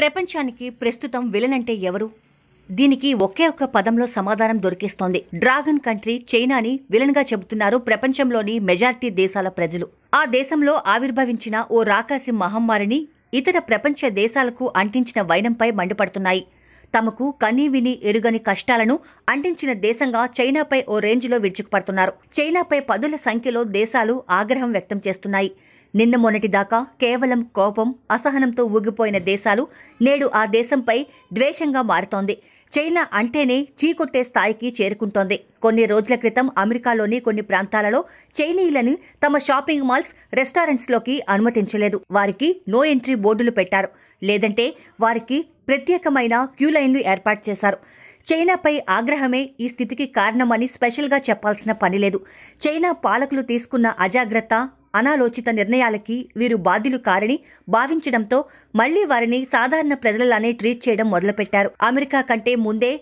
ప్రపంచానికి ప్రస్తుతం విలన్ అంటే ఎవరు దీనికి ఒకే ఒక్క పదంలో సమాధానం దొరికిస్తోంది డ్రాగన్ కంట్రీ చైనాని విలన్గా చెబుతున్నారు ప్రపంచంలోని మెజార్టీ దేశాల ప్రజలు ఆ దేశంలో ఆవిర్భవించిన ఓ రాకాసి మహమ్మారిని ఇతర ప్రపంచ దేశాలకు అంటించిన వైనంపై మండిపడుతున్నాయి తమకు కనీ విని ఎరుగని కష్టాలను అంటించిన దేశంగా చైనాపై ఓ రేంజ్లో విరుచుకుపడుతున్నారు చైనాపై పదుల సంఖ్యలో దేశాలు ఆగ్రహం వ్యక్తం చేస్తున్నాయి నిన్న మొన్నటిదాకా కేవలం కోపం అసహనంతో ఊగిపోయిన దేశాలు నేడు ఆ దేశంపై ద్వేషంగా మారుతోంది చైనా అంటేనే చీకొట్టే స్థాయికి చేరుకుంటోంది కొన్ని రోజుల క్రితం అమెరికాలోని కొన్ని ప్రాంతాలలో చైనీయులను తమ షాపింగ్ మాల్స్ రెస్టారెంట్స్లోకి అనుమతించలేదు వారికి నో ఎంట్రీ బోర్డులు పెట్టారు లేదంటే వారికి ప్రత్యేకమైన క్యూ లైన్లు ఏర్పాటు చేశారు చైనాపై ఆగ్రహమే ఈ స్థితికి కారణమని స్పెషల్గా చెప్పాల్సిన పని లేదు చైనా పాలకులు తీసుకున్న అజాగ్రత్త అనాలోచిత నిర్ణయాలకి వీరు బాధ్యులు కారని భావించడంతో మళ్లీ వారిని సాధారణ ప్రజలలానే ట్రీట్ చేయడం మొదలుపెట్టారు అమెరికా కంటే ముందే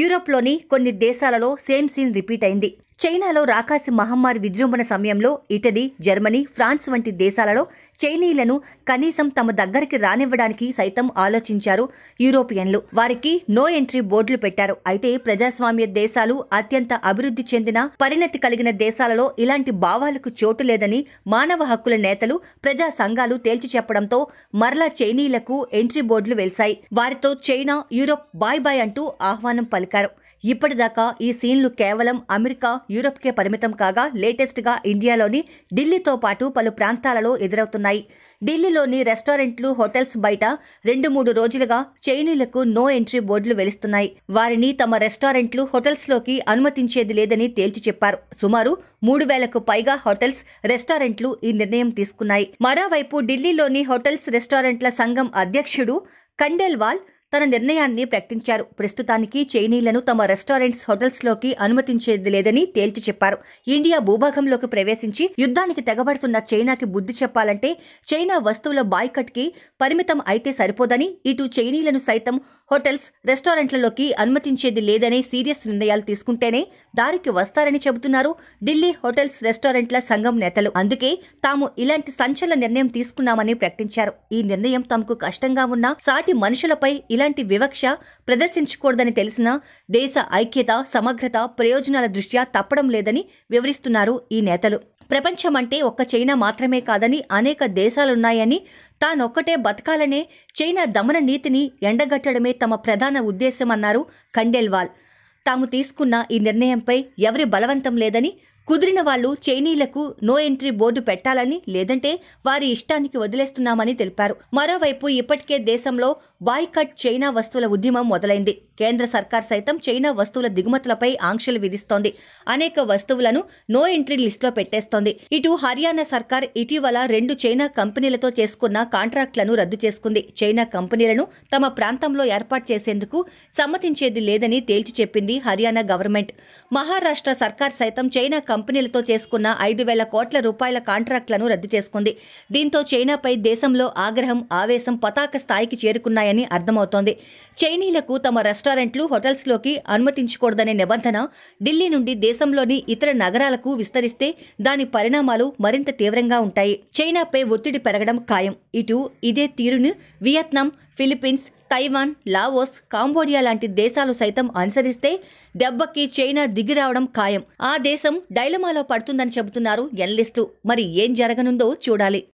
యూరోప్లోని కొన్ని దేశాలలో సేమ్ సీన్ రిపీట్ అయింది చైనాలో రాకాసి మహమ్మారి విజృంభణ సమయంలో ఇటలీ జర్మనీ ఫ్రాన్స్ వంటి దేశాలలో చైనీయులను కనీసం తమ దగ్గరికి రానివ్వడానికి సైతం ఆలోచించారు యూరోపియన్లు వారికి నో ఎంట్రీ బోర్డులు పెట్టారు అయితే ప్రజాస్వామ్య దేశాలు అత్యంత అభివృద్ధి చెందిన పరిణతి కలిగిన దేశాలలో ఇలాంటి భావాలకు చోటు లేదని మానవ హక్కుల నేతలు ప్రజా సంఘాలు తేల్చి చెప్పడంతో మరలా చైనీయులకు ఎంట్రీ బోర్డులు వెలిశాయి వారితో చైనా యూరోప్ బాయ్ బాయ్ అంటూ ఆహ్వానం పలికారు ఇప్పటిదాకా ఈ సీన్లు కేవలం అమెరికా యూరప్కే పరిమితం కాగా లేటెస్ట్గా ఇండియాలోని ఢిల్లీతో పాటు పలు ప్రాంతాలలో ఎదురవుతున్నాయి ఢిల్లీలోని రెస్టారెంట్లు హోటల్స్ బయట రెండు మూడు రోజులుగా చైనీలకు నో ఎంట్రీ బోర్డులు వెలుస్తున్నాయి వారిని తమ రెస్టారెంట్లు హోటల్స్లోకి అనుమతించేది లేదని తేల్చి చెప్పారు సుమారు మూడు వేలకు పైగా హోటల్స్ రెస్టారెంట్లు ఈ నిర్ణయం తీసుకున్నాయి మరోవైపు ఢిల్లీలోని హోటల్స్ రెస్టారెంట్ల సంఘం అధ్యక్షుడు కండేల్వాల్ తన నిర్ణయాన్ని ప్రకటించారు ప్రస్తుతానికి చైనీలను తమ రెస్టారెంట్స్ హోటల్స్లోకి అనుమతించేది లేదని తేల్చి చెప్పారు ఇండియా భూభాగంలోకి ప్రవేశించి యుద్ధానికి తెగబడుతున్న చైనాకి బుద్ధి చెప్పాలంటే చైనా వస్తువుల బాయ్కట్కి పరిమితం అయితే సరిపోదని ఇటు చైనీలను సైతం హోటల్స్ రెస్టారెంట్లలోకి అనుమతించేది లేదనే సీరియస్ నిర్ణయాలు తీసుకుంటేనే దారికి వస్తారని చెబుతున్నారు ఢిల్లీ హోటల్స్ రెస్టారెంట్ల సంఘం నేతలు అందుకే తాము ఇలాంటి సంచలన నిర్ణయం తీసుకున్నామని ప్రకటించారు ఈ నిర్ణయం తమకు కష్టంగా ఉన్న సాటి మనుషులపై ఇలాంటి వివక్ష ప్రదర్శించకూడదని తెలిసిన దేశ ఐక్యత సమగ్రత ప్రయోజనాల దృష్ట్యా తప్పడం లేదని వివరిస్తున్నారు ఈ నేతలు ప్రపంచం అంటే ఒక్క చైనా మాత్రమే కాదని అనేక దేశాలున్నాయని తానొక్కటే బతకాలనే చైనా దమన నీతిని ఎండగట్టడమే తమ ప్రధాన ఉద్దేశమన్నారు ఖండేల్వాల్ తాము తీసుకున్న ఈ నిర్ణయంపై ఎవరి బలవంతం లేదని కుదిరిన వాళ్ళు చైనీలకు నో ఎంట్రీ బోర్డు పెట్టాలని లేదంటే వారి ఇష్టానికి వదిలేస్తున్నామని తెలిపారు మరోవైపు ఇప్పటికే దేశంలో బాయ్కట్ చైనా వస్తువుల ఉద్యమం మొదలైంది కేంద్ర సర్కార్ సైతం చైనా వస్తువుల దిగుమతులపై ఆంక్షలు విధిస్తోంది అనేక వస్తువులను నో ఎంట్రీ లిస్టులో పెట్టేస్తోంది ఇటు హర్యానా సర్కార్ ఇటీవల రెండు చైనా కంపెనీలతో చేసుకున్న కాంట్రాక్టులను రద్దు చేసుకుంది చైనా కంపెనీలను తమ ప్రాంతంలో ఏర్పాటు చేసేందుకు సమ్మతించేది లేదని తేల్చి చెప్పింది హర్యానా గవర్నమెంట్ మహారాష్ట్ర సర్కార్ సైతం చైనా కంపెనీలతో చేసుకున్న ఐదు వేల కోట్ల రూపాయల కాంట్రాక్టులను రద్దు చేసుకుంది దీంతో చైనాపై దేశంలో ఆగ్రహం ఆవేశం పతాక స్థాయికి చేరుకున్నాయి ఉన్నాయని అర్థమవుతోంది చైనీలకు తమ రెస్టారెంట్లు హోటల్స్లోకి అనుమతించకూడదనే నిబంధన ఢిల్లీ నుండి దేశంలోని ఇతర నగరాలకు విస్తరిస్తే దాని పరిణామాలు మరింత తీవ్రంగా ఉంటాయి చైనాపై ఒత్తిడి పెరగడం ఖాయం ఇటు ఇదే తీరును Vietnam Philippines Taiwan Laos Cambodia లాంటి దేశాలు సైతం అనుసరిస్తే దెబ్బకి చైనా దిగిరావడం ఖాయం ఆ దేశం డైలమాలో పడుతుందని చెబుతున్నారు ఎనలిస్టు మరి ఏం జరగనుందో చూడాలి